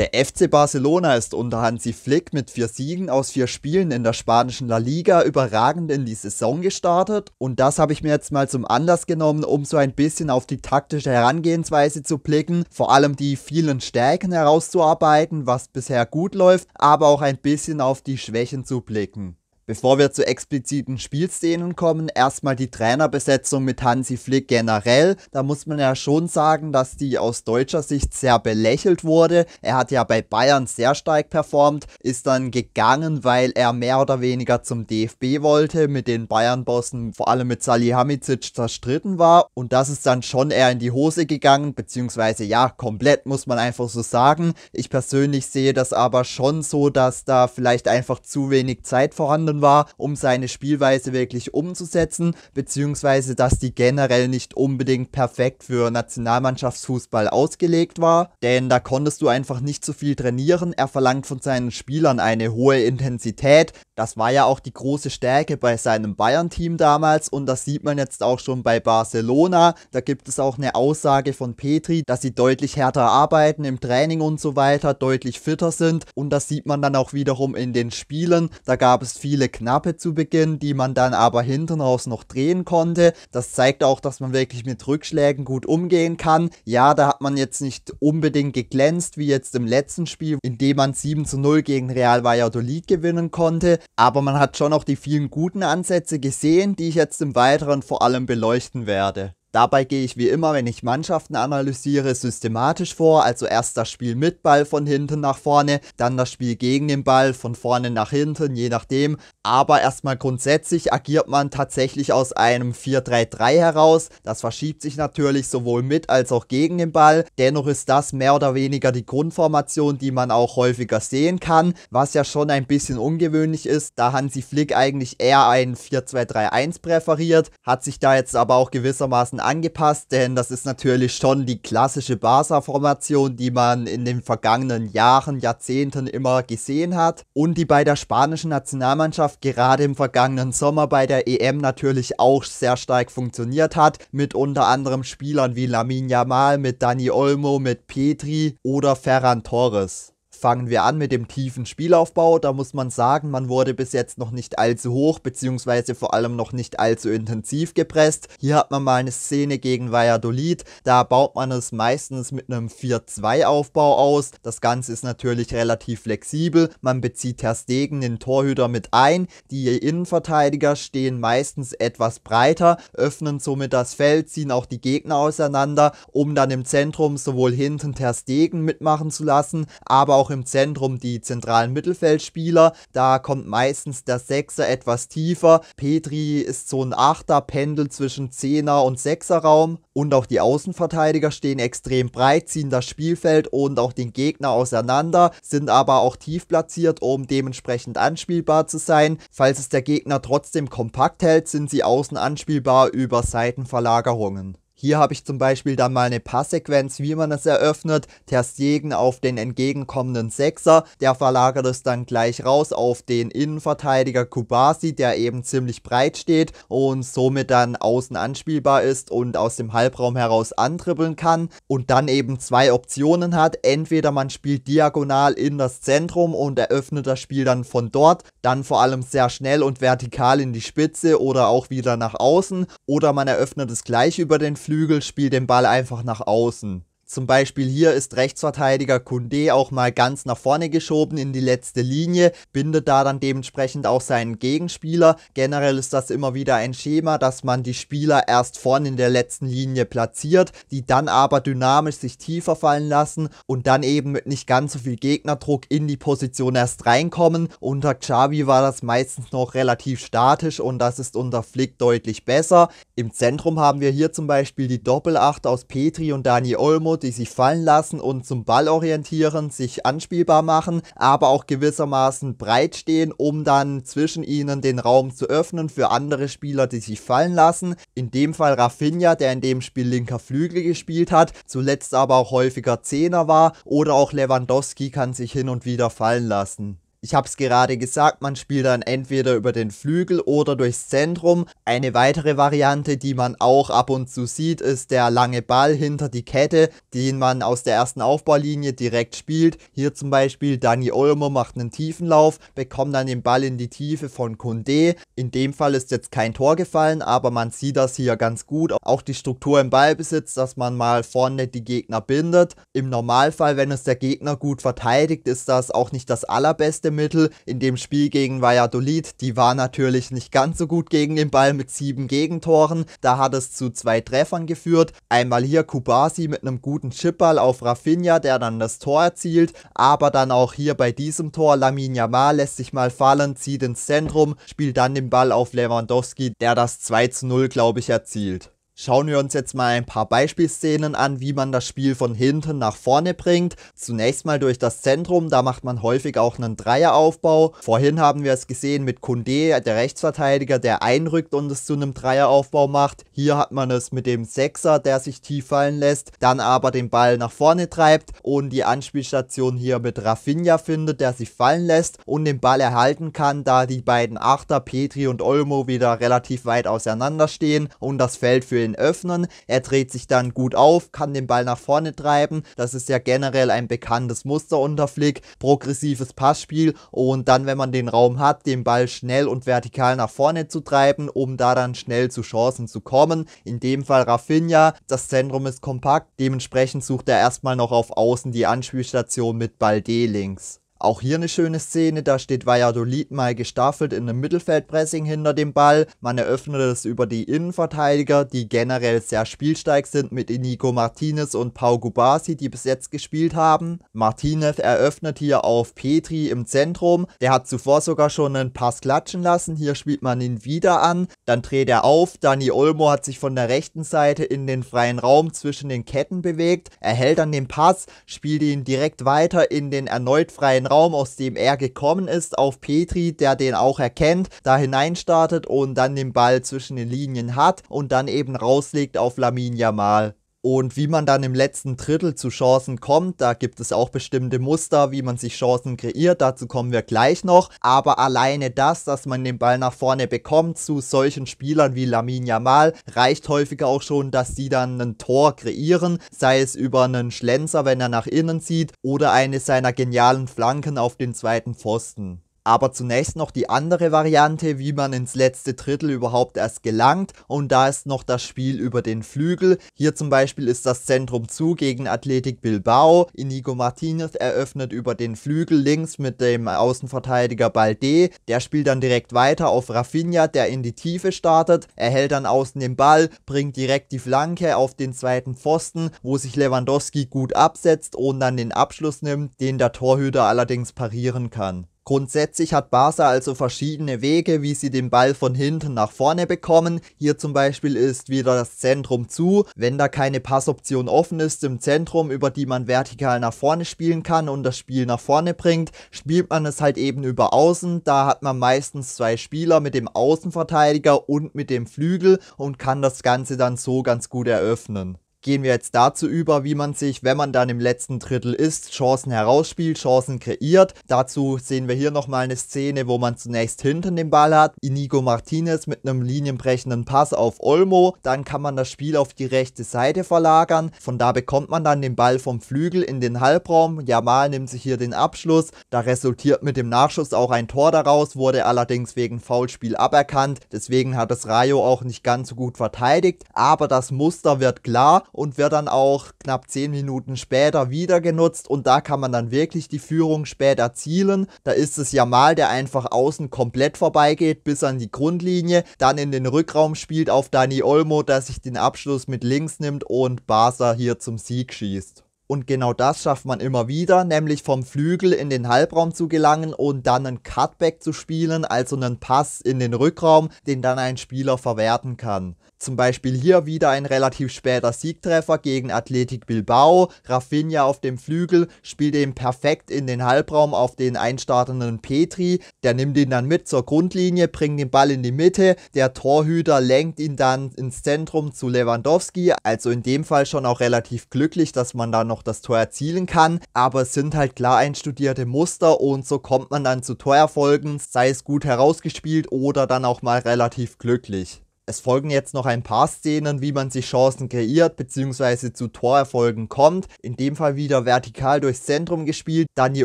Der FC Barcelona ist unter Hansi Flick mit vier Siegen aus vier Spielen in der spanischen La Liga überragend in die Saison gestartet und das habe ich mir jetzt mal zum Anlass genommen, um so ein bisschen auf die taktische Herangehensweise zu blicken, vor allem die vielen Stärken herauszuarbeiten, was bisher gut läuft, aber auch ein bisschen auf die Schwächen zu blicken. Bevor wir zu expliziten Spielszenen kommen, erstmal die Trainerbesetzung mit Hansi Flick generell. Da muss man ja schon sagen, dass die aus deutscher Sicht sehr belächelt wurde. Er hat ja bei Bayern sehr stark performt, ist dann gegangen, weil er mehr oder weniger zum DFB wollte, mit den Bayern-Bossen vor allem mit Salihamidzic zerstritten war. Und das ist dann schon eher in die Hose gegangen, beziehungsweise ja, komplett muss man einfach so sagen. Ich persönlich sehe das aber schon so, dass da vielleicht einfach zu wenig Zeit vorhanden war, um seine Spielweise wirklich umzusetzen, beziehungsweise dass die generell nicht unbedingt perfekt für Nationalmannschaftsfußball ausgelegt war, denn da konntest du einfach nicht so viel trainieren. Er verlangt von seinen Spielern eine hohe Intensität. Das war ja auch die große Stärke bei seinem Bayern-Team damals und das sieht man jetzt auch schon bei Barcelona. Da gibt es auch eine Aussage von Petri, dass sie deutlich härter arbeiten im Training und so weiter, deutlich fitter sind und das sieht man dann auch wiederum in den Spielen. Da gab es viele knappe zu Beginn, die man dann aber hinten raus noch drehen konnte. Das zeigt auch, dass man wirklich mit Rückschlägen gut umgehen kann. Ja, da hat man jetzt nicht unbedingt geglänzt, wie jetzt im letzten Spiel, in dem man 7 zu 0 gegen Real Valladolid gewinnen konnte, aber man hat schon auch die vielen guten Ansätze gesehen, die ich jetzt im Weiteren vor allem beleuchten werde. Dabei gehe ich wie immer, wenn ich Mannschaften analysiere, systematisch vor, also erst das Spiel mit Ball von hinten nach vorne, dann das Spiel gegen den Ball von vorne nach hinten, je nachdem. Aber erstmal grundsätzlich agiert man tatsächlich aus einem 4-3-3 heraus. Das verschiebt sich natürlich sowohl mit als auch gegen den Ball. Dennoch ist das mehr oder weniger die Grundformation, die man auch häufiger sehen kann, was ja schon ein bisschen ungewöhnlich ist, da Hansi Flick eigentlich eher einen 4-2-3-1 präferiert, hat sich da jetzt aber auch gewissermaßen Daten angepasst, denn das ist natürlich schon die klassische Barca-Formation, die man in den vergangenen Jahren, Jahrzehnten immer gesehen hat und die bei der spanischen Nationalmannschaft gerade im vergangenen Sommer bei der EM natürlich auch sehr stark funktioniert hat, mit unter anderem Spielern wie Lamin Yamal, mit Dani Olmo, mit Petri oder Ferran Torres fangen wir an mit dem tiefen Spielaufbau. Da muss man sagen, man wurde bis jetzt noch nicht allzu hoch, beziehungsweise vor allem noch nicht allzu intensiv gepresst. Hier hat man mal eine Szene gegen Valladolid. Da baut man es meistens mit einem 4-2-Aufbau aus. Das Ganze ist natürlich relativ flexibel. Man bezieht Ter Stegen, den Torhüter, mit ein. Die Innenverteidiger stehen meistens etwas breiter, öffnen somit das Feld, ziehen auch die Gegner auseinander, um dann im Zentrum sowohl hinten Ter Stegen mitmachen zu lassen, aber auch auch im Zentrum die zentralen Mittelfeldspieler. Da kommt meistens der Sechser etwas tiefer. Petri ist so ein Achter, pendelt zwischen Zehner und Sechserraum. Und auch die Außenverteidiger stehen extrem breit, ziehen das Spielfeld und auch den Gegner auseinander, sind aber auch tief platziert, um dementsprechend anspielbar zu sein. Falls es der Gegner trotzdem kompakt hält, sind sie außen anspielbar über Seitenverlagerungen. Hier habe ich zum Beispiel dann mal eine Passsequenz, wie man es eröffnet. Stegen auf den entgegenkommenden Sechser. Der verlagert es dann gleich raus auf den Innenverteidiger Kubasi, der eben ziemlich breit steht und somit dann außen anspielbar ist und aus dem Halbraum heraus antribbeln kann. Und dann eben zwei Optionen hat. Entweder man spielt diagonal in das Zentrum und eröffnet das Spiel dann von dort. Dann vor allem sehr schnell und vertikal in die Spitze oder auch wieder nach außen. Oder man eröffnet es gleich über den Flügel Flügel, spiel den Ball einfach nach außen. Zum Beispiel hier ist Rechtsverteidiger Kunde auch mal ganz nach vorne geschoben in die letzte Linie, bindet da dann dementsprechend auch seinen Gegenspieler. Generell ist das immer wieder ein Schema, dass man die Spieler erst vorne in der letzten Linie platziert, die dann aber dynamisch sich tiefer fallen lassen und dann eben mit nicht ganz so viel Gegnerdruck in die Position erst reinkommen. Unter Xavi war das meistens noch relativ statisch und das ist unter Flick deutlich besser. Im Zentrum haben wir hier zum Beispiel die Doppelacht aus Petri und Dani Olmo die sich fallen lassen und zum Ball orientieren, sich anspielbar machen, aber auch gewissermaßen breit stehen, um dann zwischen ihnen den Raum zu öffnen für andere Spieler, die sich fallen lassen. In dem Fall Rafinha, der in dem Spiel linker Flügel gespielt hat, zuletzt aber auch häufiger Zehner war oder auch Lewandowski kann sich hin und wieder fallen lassen. Ich habe es gerade gesagt, man spielt dann entweder über den Flügel oder durchs Zentrum. Eine weitere Variante, die man auch ab und zu sieht, ist der lange Ball hinter die Kette, den man aus der ersten Aufbaulinie direkt spielt. Hier zum Beispiel Dani Olmo macht einen tiefen Lauf, bekommt dann den Ball in die Tiefe von Kunde. In dem Fall ist jetzt kein Tor gefallen, aber man sieht das hier ganz gut. Auch die Struktur im Ballbesitz, dass man mal vorne die Gegner bindet. Im Normalfall, wenn es der Gegner gut verteidigt, ist das auch nicht das allerbeste Mittel. In dem Spiel gegen Valladolid, die war natürlich nicht ganz so gut gegen den Ball mit sieben Gegentoren. Da hat es zu zwei Treffern geführt. Einmal hier Kubasi mit einem guten Chipball auf Rafinha, der dann das Tor erzielt. Aber dann auch hier bei diesem Tor, Lamin Yamal lässt sich mal fallen, zieht ins Zentrum, spielt dann den Ball auf Lewandowski, der das 2 zu 0, glaube ich, erzielt. Schauen wir uns jetzt mal ein paar Beispielszenen an, wie man das Spiel von hinten nach vorne bringt. Zunächst mal durch das Zentrum, da macht man häufig auch einen Dreieraufbau. Vorhin haben wir es gesehen mit Kunde, der Rechtsverteidiger, der einrückt und es zu einem Dreieraufbau macht. Hier hat man es mit dem Sechser, der sich tief fallen lässt, dann aber den Ball nach vorne treibt und die Anspielstation hier mit Rafinha findet, der sich fallen lässt und den Ball erhalten kann, da die beiden Achter Petri und Olmo wieder relativ weit auseinander stehen und das Feld für ihn den öffnen. Er dreht sich dann gut auf, kann den Ball nach vorne treiben. Das ist ja generell ein bekanntes Muster unter Flick. Progressives Passspiel und dann, wenn man den Raum hat, den Ball schnell und vertikal nach vorne zu treiben, um da dann schnell zu Chancen zu kommen. In dem Fall Rafinha. Das Zentrum ist kompakt. Dementsprechend sucht er erstmal noch auf Außen die Anspielstation mit Ball D links. Auch hier eine schöne Szene, da steht Valladolid mal gestaffelt in einem Mittelfeldpressing hinter dem Ball. Man eröffnet es über die Innenverteidiger, die generell sehr spielsteig sind mit Inigo Martinez und Pau Gubasi, die bis jetzt gespielt haben. Martinez eröffnet hier auf Petri im Zentrum. Der hat zuvor sogar schon einen Pass klatschen lassen. Hier spielt man ihn wieder an. Dann dreht er auf. Dani Olmo hat sich von der rechten Seite in den freien Raum zwischen den Ketten bewegt. Er hält dann den Pass, spielt ihn direkt weiter in den erneut freien Raum, aus dem er gekommen ist, auf Petri, der den auch erkennt, da hineinstartet und dann den Ball zwischen den Linien hat und dann eben rauslegt auf Lamin Yamal. Und wie man dann im letzten Drittel zu Chancen kommt, da gibt es auch bestimmte Muster, wie man sich Chancen kreiert, dazu kommen wir gleich noch. Aber alleine das, dass man den Ball nach vorne bekommt zu solchen Spielern wie Lamin Yamal, reicht häufiger auch schon, dass sie dann ein Tor kreieren, sei es über einen Schlenzer, wenn er nach innen zieht, oder eine seiner genialen Flanken auf den zweiten Pfosten. Aber zunächst noch die andere Variante, wie man ins letzte Drittel überhaupt erst gelangt. Und da ist noch das Spiel über den Flügel. Hier zum Beispiel ist das Zentrum zu gegen Athletic Bilbao. Inigo Martinez eröffnet über den Flügel links mit dem Außenverteidiger Balde. Der spielt dann direkt weiter auf Rafinha, der in die Tiefe startet. Er hält dann außen den Ball, bringt direkt die Flanke auf den zweiten Pfosten, wo sich Lewandowski gut absetzt und dann den Abschluss nimmt, den der Torhüter allerdings parieren kann. Grundsätzlich hat Barca also verschiedene Wege, wie sie den Ball von hinten nach vorne bekommen. Hier zum Beispiel ist wieder das Zentrum zu. Wenn da keine Passoption offen ist im Zentrum, über die man vertikal nach vorne spielen kann und das Spiel nach vorne bringt, spielt man es halt eben über Außen. Da hat man meistens zwei Spieler mit dem Außenverteidiger und mit dem Flügel und kann das Ganze dann so ganz gut eröffnen gehen wir jetzt dazu über, wie man sich, wenn man dann im letzten Drittel ist, Chancen herausspielt, Chancen kreiert. Dazu sehen wir hier nochmal eine Szene, wo man zunächst hinten den Ball hat. Inigo Martinez mit einem linienbrechenden Pass auf Olmo. Dann kann man das Spiel auf die rechte Seite verlagern. Von da bekommt man dann den Ball vom Flügel in den Halbraum. Jamal nimmt sich hier den Abschluss. Da resultiert mit dem Nachschuss auch ein Tor daraus, wurde allerdings wegen Foulspiel aberkannt. Deswegen hat es Rayo auch nicht ganz so gut verteidigt. Aber das Muster wird klar und wird dann auch knapp 10 Minuten später wieder genutzt und da kann man dann wirklich die Führung später zielen. Da ist es Jamal, der einfach außen komplett vorbeigeht bis an die Grundlinie, dann in den Rückraum spielt auf Dani Olmo, der sich den Abschluss mit links nimmt und Barca hier zum Sieg schießt. Und genau das schafft man immer wieder, nämlich vom Flügel in den Halbraum zu gelangen und dann einen Cutback zu spielen, also einen Pass in den Rückraum, den dann ein Spieler verwerten kann. Zum Beispiel hier wieder ein relativ später Siegtreffer gegen Athletic Bilbao. Rafinha auf dem Flügel spielt ihn perfekt in den Halbraum auf den einstartenden Petri. Der nimmt ihn dann mit zur Grundlinie, bringt den Ball in die Mitte. Der Torhüter lenkt ihn dann ins Zentrum zu Lewandowski. Also in dem Fall schon auch relativ glücklich, dass man da noch das Tor erzielen kann. Aber es sind halt klar einstudierte Muster und so kommt man dann zu Torerfolgen, sei es gut herausgespielt oder dann auch mal relativ glücklich. Es folgen jetzt noch ein paar Szenen, wie man sich Chancen kreiert bzw. zu Torerfolgen kommt. In dem Fall wieder vertikal durchs Zentrum gespielt. Dani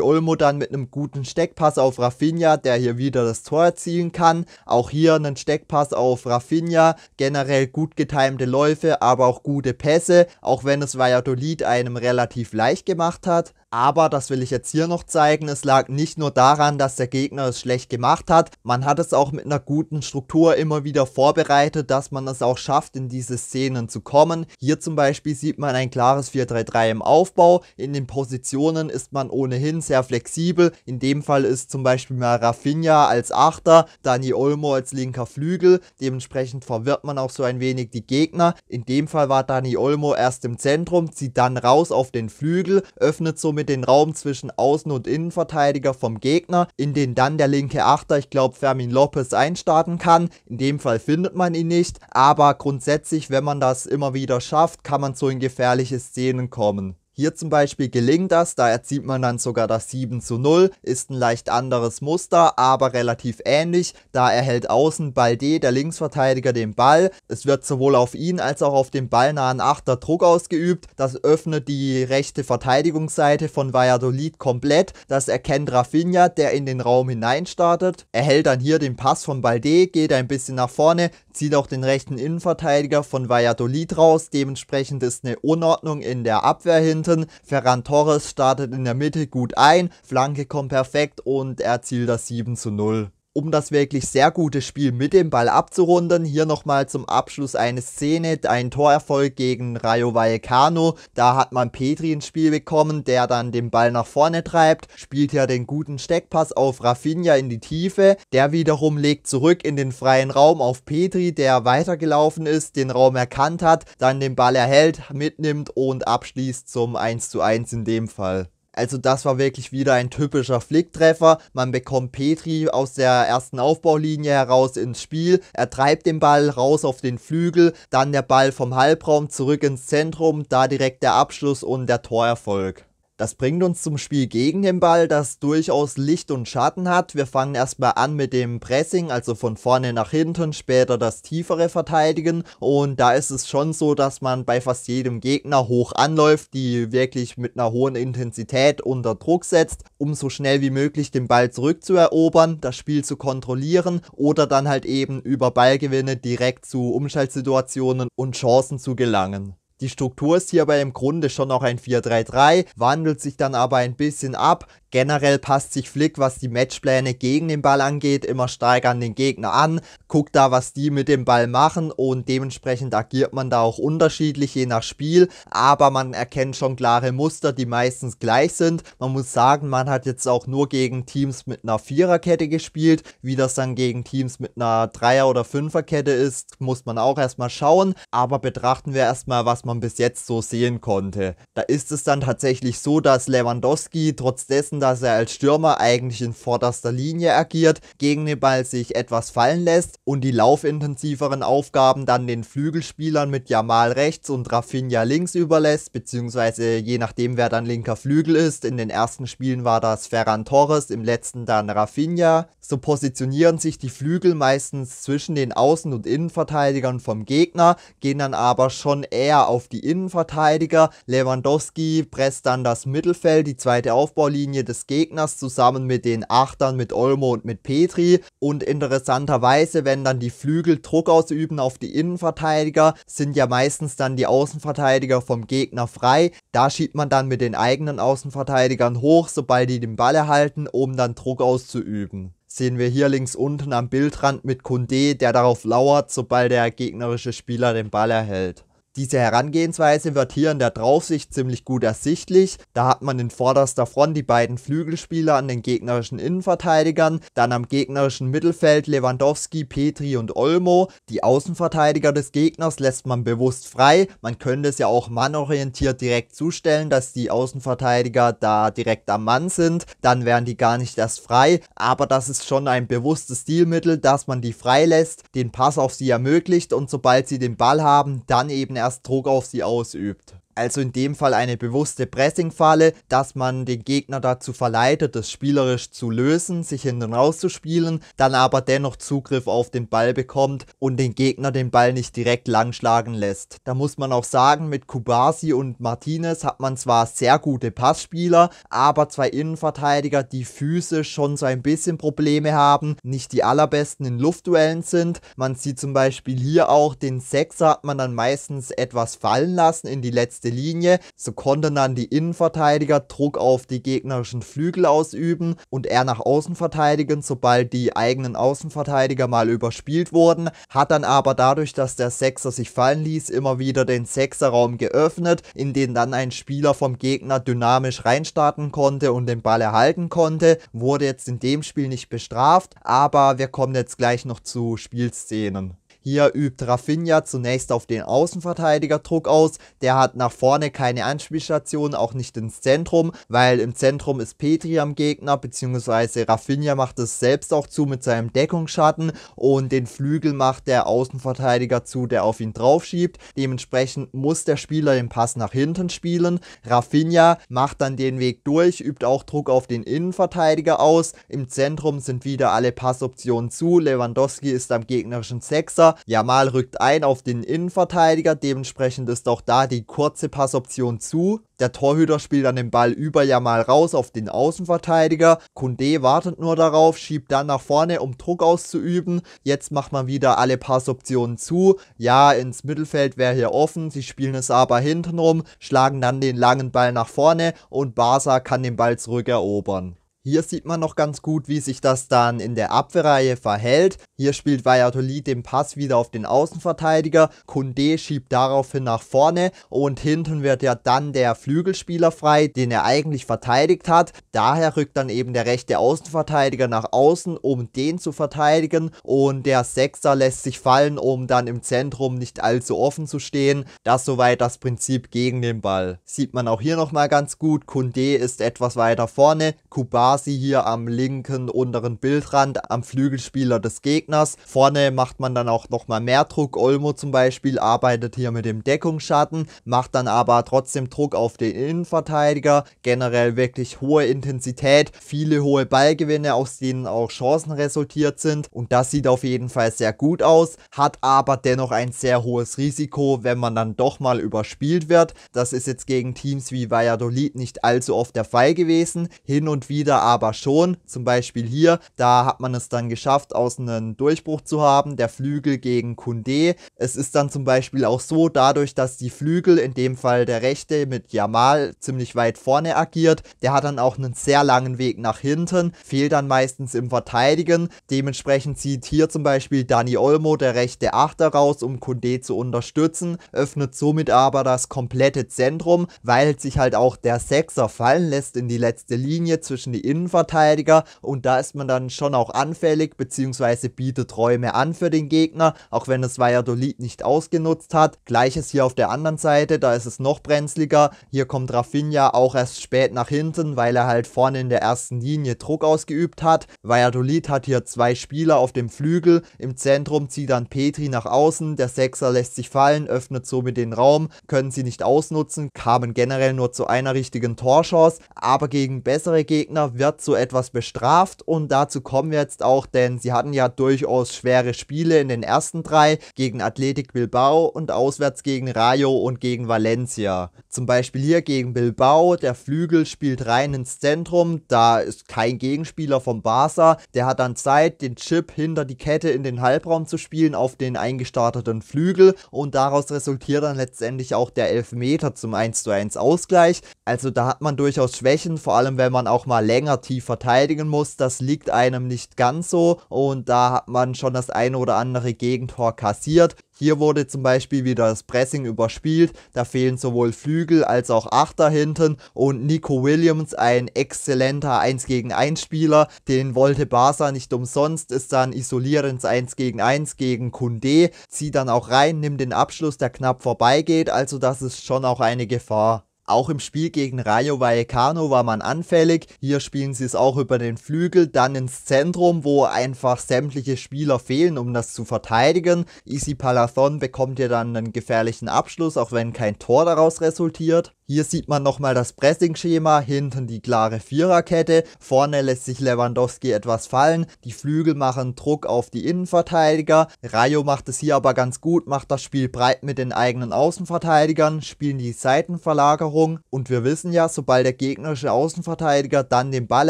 Olmo dann mit einem guten Steckpass auf Rafinha, der hier wieder das Tor erzielen kann. Auch hier einen Steckpass auf Rafinha. Generell gut getimte Läufe, aber auch gute Pässe, auch wenn es Valladolid einem relativ leicht gemacht hat. Aber, das will ich jetzt hier noch zeigen, es lag nicht nur daran, dass der Gegner es schlecht gemacht hat, man hat es auch mit einer guten Struktur immer wieder vorbereitet, dass man es auch schafft, in diese Szenen zu kommen. Hier zum Beispiel sieht man ein klares 4-3-3 im Aufbau, in den Positionen ist man ohnehin sehr flexibel, in dem Fall ist zum Beispiel mal Rafinha als Achter, Dani Olmo als linker Flügel, dementsprechend verwirrt man auch so ein wenig die Gegner. In dem Fall war Dani Olmo erst im Zentrum, zieht dann raus auf den Flügel, öffnet somit den Raum zwischen Außen- und Innenverteidiger vom Gegner, in den dann der linke Achter, ich glaube Fermin Lopez, einstarten kann. In dem Fall findet man ihn nicht, aber grundsätzlich, wenn man das immer wieder schafft, kann man so in gefährliche Szenen kommen. Hier zum Beispiel gelingt das, da erzielt man dann sogar das 7 zu 0, ist ein leicht anderes Muster, aber relativ ähnlich. Da erhält außen Balde, der Linksverteidiger, den Ball. Es wird sowohl auf ihn als auch auf den ballnahen Achter Druck ausgeübt. Das öffnet die rechte Verteidigungsseite von Valladolid komplett. Das erkennt Rafinha, der in den Raum hineinstartet. Erhält dann hier den Pass von Balde, geht ein bisschen nach vorne, zieht auch den rechten Innenverteidiger von Valladolid raus. Dementsprechend ist eine Unordnung in der Abwehr hin hinten. Ferran Torres startet in der Mitte gut ein, Flanke kommt perfekt und erzielt das 7 zu 0 um das wirklich sehr gute Spiel mit dem Ball abzurunden, hier nochmal zum Abschluss eine Szene, ein Torerfolg gegen Rayo Vallecano. Da hat man Petri ins Spiel bekommen, der dann den Ball nach vorne treibt, spielt ja den guten Steckpass auf Rafinha in die Tiefe. Der wiederum legt zurück in den freien Raum auf Petri, der weitergelaufen ist, den Raum erkannt hat, dann den Ball erhält, mitnimmt und abschließt zum 1:1 in dem Fall. Also das war wirklich wieder ein typischer Flicktreffer. Man bekommt Petri aus der ersten Aufbaulinie heraus ins Spiel. Er treibt den Ball raus auf den Flügel, dann der Ball vom Halbraum zurück ins Zentrum, da direkt der Abschluss und der Torerfolg. Das bringt uns zum Spiel gegen den Ball, das durchaus Licht und Schatten hat. Wir fangen erstmal an mit dem Pressing, also von vorne nach hinten, später das tiefere Verteidigen. Und da ist es schon so, dass man bei fast jedem Gegner hoch anläuft, die wirklich mit einer hohen Intensität unter Druck setzt, um so schnell wie möglich den Ball zurückzuerobern, das Spiel zu kontrollieren oder dann halt eben über Ballgewinne direkt zu Umschaltsituationen und Chancen zu gelangen. Die Struktur ist hierbei im Grunde schon noch ein 4-3-3, wandelt sich dann aber ein bisschen ab. Generell passt sich Flick, was die Matchpläne gegen den Ball angeht, immer stark an den Gegner an, guckt da, was die mit dem Ball machen und dementsprechend agiert man da auch unterschiedlich je nach Spiel, aber man erkennt schon klare Muster, die meistens gleich sind. Man muss sagen, man hat jetzt auch nur gegen Teams mit einer Viererkette gespielt, wie das dann gegen Teams mit einer Dreier- oder Fünferkette ist, muss man auch erstmal schauen, aber betrachten wir erstmal, was man bis jetzt so sehen konnte. Da ist es dann tatsächlich so, dass Lewandowski, trotz dessen, dass er als Stürmer eigentlich in vorderster Linie agiert, gegen den Ball sich etwas fallen lässt und die laufintensiveren Aufgaben dann den Flügelspielern mit Jamal rechts und Rafinha links überlässt, beziehungsweise je nachdem, wer dann linker Flügel ist. In den ersten Spielen war das Ferran Torres, im letzten dann Rafinha. So positionieren sich die Flügel meistens zwischen den Außen- und Innenverteidigern vom Gegner, gehen dann aber schon eher auf auf die Innenverteidiger. Lewandowski presst dann das Mittelfeld, die zweite Aufbaulinie des Gegners zusammen mit den Achtern, mit Olmo und mit Petri. Und interessanterweise, wenn dann die Flügel Druck ausüben auf die Innenverteidiger, sind ja meistens dann die Außenverteidiger vom Gegner frei. Da schiebt man dann mit den eigenen Außenverteidigern hoch, sobald die den Ball erhalten, um dann Druck auszuüben sehen wir hier links unten am Bildrand mit Kunde, der darauf lauert, sobald der gegnerische Spieler den Ball erhält. Diese Herangehensweise wird hier in der Draufsicht ziemlich gut ersichtlich. Da hat man in vorderster Front die beiden Flügelspieler an den gegnerischen Innenverteidigern, dann am gegnerischen Mittelfeld Lewandowski, Petri und Olmo. Die Außenverteidiger des Gegners lässt man bewusst frei. Man könnte es ja auch mannorientiert direkt zustellen, dass die Außenverteidiger da direkt am Mann sind. Dann wären die gar nicht erst frei. Aber das ist schon ein bewusstes Stilmittel, dass man die freilässt, den Pass auf sie ermöglicht und sobald sie den Ball haben, dann eben erst erst Druck auf sie ausübt. Also in dem Fall eine bewusste Pressingfalle, dass man den Gegner dazu verleitet, das spielerisch zu lösen, sich hinten rauszuspielen, dann aber dennoch Zugriff auf den Ball bekommt und den Gegner den Ball nicht direkt langschlagen lässt. Da muss man auch sagen, mit Kubasi und Martinez hat man zwar sehr gute Passspieler, aber zwei Innenverteidiger, die physisch schon so ein bisschen Probleme haben, nicht die allerbesten in Luftduellen sind. Man sieht zum Beispiel hier auch, den Sechser hat man dann meistens etwas fallen lassen in die letzte vorderste Linie. So konnten dann die Innenverteidiger Druck auf die gegnerischen Flügel ausüben und er nach außen verteidigen, sobald die eigenen Außenverteidiger mal überspielt wurden. Hat dann aber dadurch, dass der Sechser sich fallen ließ, immer wieder den Sechserraum geöffnet, in den dann ein Spieler vom Gegner dynamisch reinstarten konnte und den Ball erhalten konnte. Wurde jetzt in dem Spiel nicht bestraft, aber wir kommen jetzt gleich noch zu Spielszenen. Hier übt Rafinha zunächst auf den Außenverteidiger Druck aus. Der hat nach vorne keine Anspielstation, auch nicht ins Zentrum, weil im Zentrum ist Petri am Gegner, beziehungsweise Rafinha macht es selbst auch zu mit seinem Deckungsschatten und den Flügel macht der Außenverteidiger zu, der auf ihn drauf schiebt. Dementsprechend muss der Spieler den Pass nach hinten spielen. Rafinha macht dann den Weg durch, übt auch Druck auf den Innenverteidiger aus. Im Zentrum sind wieder alle Passoptionen zu. Lewandowski ist am gegnerischen Sechser Jamal rückt ein auf den Innenverteidiger, dementsprechend ist auch da die kurze Passoption zu. Der Torhüter spielt dann den Ball über Jamal raus auf den Außenverteidiger. Kunde wartet nur darauf, schiebt dann nach vorne, um Druck auszuüben. Jetzt macht man wieder alle Passoptionen zu. Ja, ins Mittelfeld wäre hier offen. Sie spielen es aber hintenrum, schlagen dann den langen Ball nach vorne und Barca kann den Ball zurückerobern. Hier sieht man noch ganz gut, wie sich das dann in der Abwehrreihe verhält. Hier spielt Valladolid den Pass wieder auf den Außenverteidiger. Kunde schiebt daraufhin nach vorne und hinten wird ja dann der Flügelspieler frei, den er eigentlich verteidigt hat. Daher rückt dann eben der rechte Außenverteidiger nach außen, um den zu verteidigen und der Sechser lässt sich fallen, um dann im Zentrum nicht allzu offen zu stehen. Das soweit das Prinzip gegen den Ball. Sieht man auch hier nochmal ganz gut, Kunde ist etwas weiter vorne, Kuba quasi hier am linken unteren Bildrand am Flügelspieler des Gegners. Vorne macht man dann auch nochmal mehr Druck. Olmo zum Beispiel arbeitet hier mit dem Deckungsschatten, macht dann aber trotzdem Druck auf den Innenverteidiger. Generell wirklich hohe Intensität, viele hohe Ballgewinne, aus denen auch Chancen resultiert sind. Und das sieht auf jeden Fall sehr gut aus, hat aber dennoch ein sehr hohes Risiko, wenn man dann doch mal überspielt wird. Das ist jetzt gegen Teams wie Valladolid nicht allzu oft der Fall gewesen. Hin und wieder aber schon. Zum Beispiel hier, da hat man es dann geschafft, aus einem Durchbruch zu haben, der Flügel gegen Kunde. Es ist dann zum Beispiel auch so, dadurch, dass die Flügel, in dem Fall der rechte mit Jamal, ziemlich weit vorne agiert, der hat dann auch einen sehr langen Weg nach hinten, fehlt dann meistens im Verteidigen. Dementsprechend zieht hier zum Beispiel Dani Olmo, der rechte Achter, raus, um Kunde zu unterstützen, öffnet somit aber das komplette Zentrum, weil sich halt auch der Sechser fallen lässt in die letzte Linie zwischen die Innenverteidiger und da ist man dann schon auch anfällig bzw. bietet Räume an für den Gegner, auch wenn es Valladolid nicht ausgenutzt hat. Gleiches hier auf der anderen Seite, da ist es noch brenzliger. Hier kommt Rafinha auch erst spät nach hinten, weil er halt vorne in der ersten Linie Druck ausgeübt hat. Valladolid hat hier zwei Spieler auf dem Flügel, im Zentrum zieht dann Petri nach außen, der Sechser lässt sich fallen, öffnet somit den Raum, können sie nicht ausnutzen, kamen generell nur zu einer richtigen Torchance, aber gegen bessere Gegner wird so etwas bestraft und dazu kommen wir jetzt auch, denn sie hatten ja durchaus schwere Spiele in den ersten drei gegen Athletic Bilbao und auswärts gegen Rayo und gegen Valencia. Zum Beispiel hier gegen Bilbao, der Flügel spielt rein ins Zentrum, da ist kein Gegenspieler vom Barca, der hat dann Zeit, den Chip hinter die Kette in den Halbraum zu spielen auf den eingestarteten Flügel und daraus resultiert dann letztendlich auch der Elfmeter zum 1:1 Ausgleich. Also da hat man durchaus Schwächen, vor allem wenn man auch mal länger länger tief verteidigen muss. Das liegt einem nicht ganz so und da hat man schon das eine oder andere Gegentor kassiert. Hier wurde zum Beispiel wieder das Pressing überspielt, da fehlen sowohl Flügel als auch Achter hinten und Nico Williams, ein exzellenter 1 gegen 1 Spieler, den wollte Barca nicht umsonst, ist dann isoliert ins 1 gegen 1 gegen Kunde, zieht dann auch rein, nimmt den Abschluss, der knapp vorbeigeht, also das ist schon auch eine Gefahr. Auch im Spiel gegen Rayo Vallecano war man anfällig. Hier spielen sie es auch über den Flügel, dann ins Zentrum, wo einfach sämtliche Spieler fehlen, um das zu verteidigen. Easy Palathon bekommt hier dann einen gefährlichen Abschluss, auch wenn kein Tor daraus resultiert. Hier sieht man nochmal das Pressing-Schema, hinten die klare Viererkette, vorne lässt sich Lewandowski etwas fallen, die Flügel machen Druck auf die Innenverteidiger, Rayo macht es hier aber ganz gut, macht das Spiel breit mit den eigenen Außenverteidigern, spielen die Seitenverlagerung Verlagerung und wir wissen ja, sobald der gegnerische Außenverteidiger dann den Ball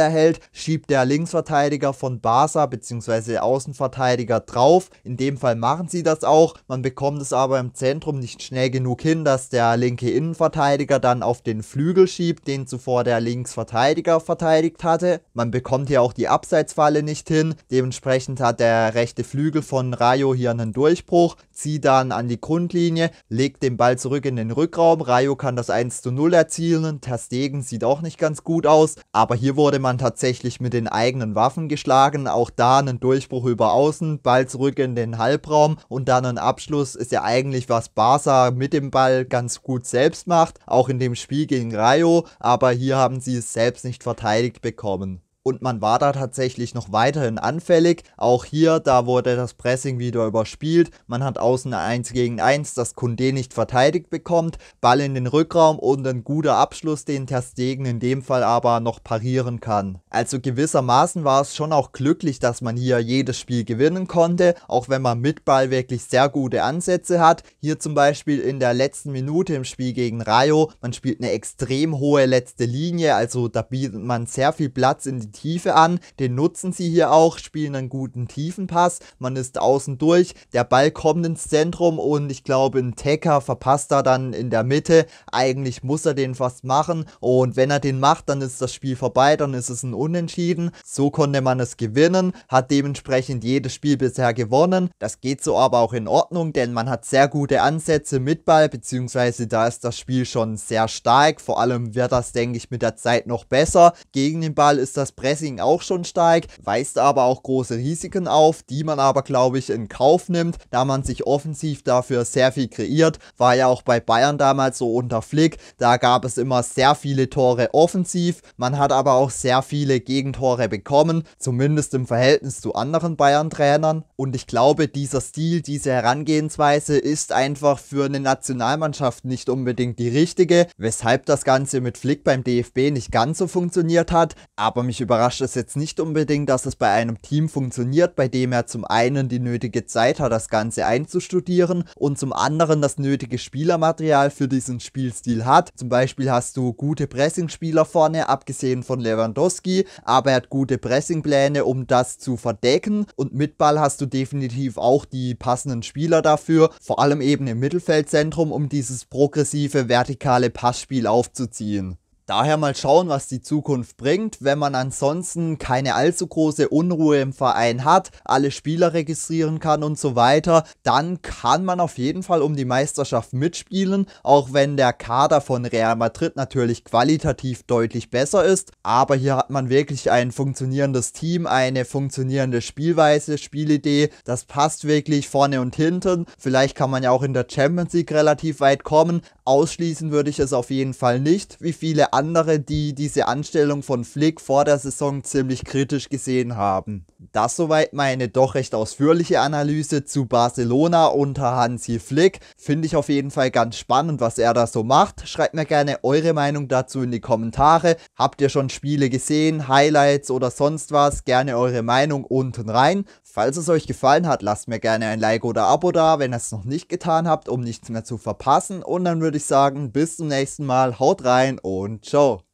erhält, schiebt der Linksverteidiger von Barca bzw. Außenverteidiger drauf. In dem Fall machen sie das auch. Man bekommt es aber im Zentrum nicht schnell genug hin, dass der linke Innenverteidiger dann auf den Flügel schiebt, den zuvor der Linksverteidiger verteidigt hatte. Man bekommt hier auch die Abseitsfalle nicht hin. Dementsprechend hat der rechte Flügel von Rayo hier einen Durchbruch, zieht dann an die Grundlinie, legt den Ball zurück in den Rückraum. Rayo kann das 1 zu 0 erzielen. Tastegen sieht auch nicht ganz gut aus, aber hier wurde man tatsächlich mit den eigenen Waffen geschlagen. Auch da einen Durchbruch über außen, Ball zurück in den Halbraum und dann ein Abschluss ist ja eigentlich, was Barca mit dem Ball ganz gut selbst macht, auch in dem Spiel gegen Rayo, aber hier haben sie es selbst nicht verteidigt bekommen und man war da tatsächlich noch weiterhin anfällig. Auch hier, da wurde das Pressing wieder überspielt. Man hat außen 1 gegen 1, dass Kunde nicht verteidigt bekommt, Ball in den Rückraum und ein guter Abschluss, den Ter Stegen in dem Fall aber noch parieren kann. Also gewissermaßen war es schon auch glücklich, dass man hier jedes Spiel gewinnen konnte, auch wenn man mit Ball wirklich sehr gute Ansätze hat. Hier zum Beispiel in der letzten Minute im Spiel gegen Rayo, man spielt eine extrem hohe letzte Linie, also da bietet man sehr viel Platz in die Tiefe an. Den nutzen sie hier auch, spielen einen guten Tiefenpass. Man ist außen durch, der Ball kommt ins Zentrum und ich glaube, ein Tacker verpasst er dann in der Mitte. Eigentlich muss er den fast machen und wenn er den macht, dann ist das Spiel vorbei, dann ist es ein Unentschieden. So konnte man es gewinnen, hat dementsprechend jedes Spiel bisher gewonnen. Das geht so aber auch in Ordnung, denn man hat sehr gute Ansätze mit Ball, beziehungsweise da ist das Spiel schon sehr stark. Vor allem wird das, denke ich, mit der Zeit noch besser. Gegen den Ball ist das Brett Pressing auch schon steigt, weist aber auch große Risiken auf, die man aber glaube ich in Kauf nimmt, da man sich offensiv dafür sehr viel kreiert. War ja auch bei Bayern damals so unter Flick, da gab es immer sehr viele Tore offensiv, man hat aber auch sehr viele Gegentore bekommen, zumindest im Verhältnis zu anderen Bayern-Trainern. Und ich glaube, dieser Stil, diese Herangehensweise ist einfach für eine Nationalmannschaft nicht unbedingt die richtige, weshalb das Ganze mit Flick beim DFB nicht ganz so funktioniert hat, aber mich überrascht überrascht es jetzt nicht unbedingt, dass es bei einem Team funktioniert, bei dem er zum einen die nötige Zeit hat, das Ganze einzustudieren und zum anderen das nötige Spielermaterial für diesen Spielstil hat. Zum Beispiel hast du gute Pressing-Spieler vorne, abgesehen von Lewandowski, aber er hat gute Pressing-Pläne, um das zu verdecken und mit Ball hast du definitiv auch die passenden Spieler dafür, vor allem eben im Mittelfeldzentrum, um dieses progressive vertikale Passspiel aufzuziehen. Daher mal schauen, was die Zukunft bringt. Wenn man ansonsten keine allzu große Unruhe im Verein hat, alle Spieler registrieren kann und so weiter, dann kann man auf jeden Fall um die Meisterschaft mitspielen, auch wenn der Kader von Real Madrid natürlich qualitativ deutlich besser ist. Aber hier hat man wirklich ein funktionierendes Team, eine funktionierende Spielweise, Spielidee. Das passt wirklich vorne und hinten. Vielleicht kann man ja auch in der Champions League relativ weit kommen. Ausschließen würde ich es auf jeden Fall nicht, wie viele andere, die diese Anstellung von Flick vor der Saison ziemlich kritisch gesehen haben. Das soweit meine doch recht ausführliche Analyse zu Barcelona unter Hansi Flick. Finde ich auf jeden Fall ganz spannend, was er da so macht. Schreibt mir gerne eure Meinung dazu in die Kommentare. Habt ihr schon Spiele gesehen, Highlights oder sonst was? Gerne eure Meinung unten rein. Falls es euch gefallen hat, lasst mir gerne ein Like oder Abo da, wenn ihr es noch nicht getan habt, um nichts mehr zu verpassen. Und dann würde ich sagen, bis zum nächsten Mal. Haut rein und So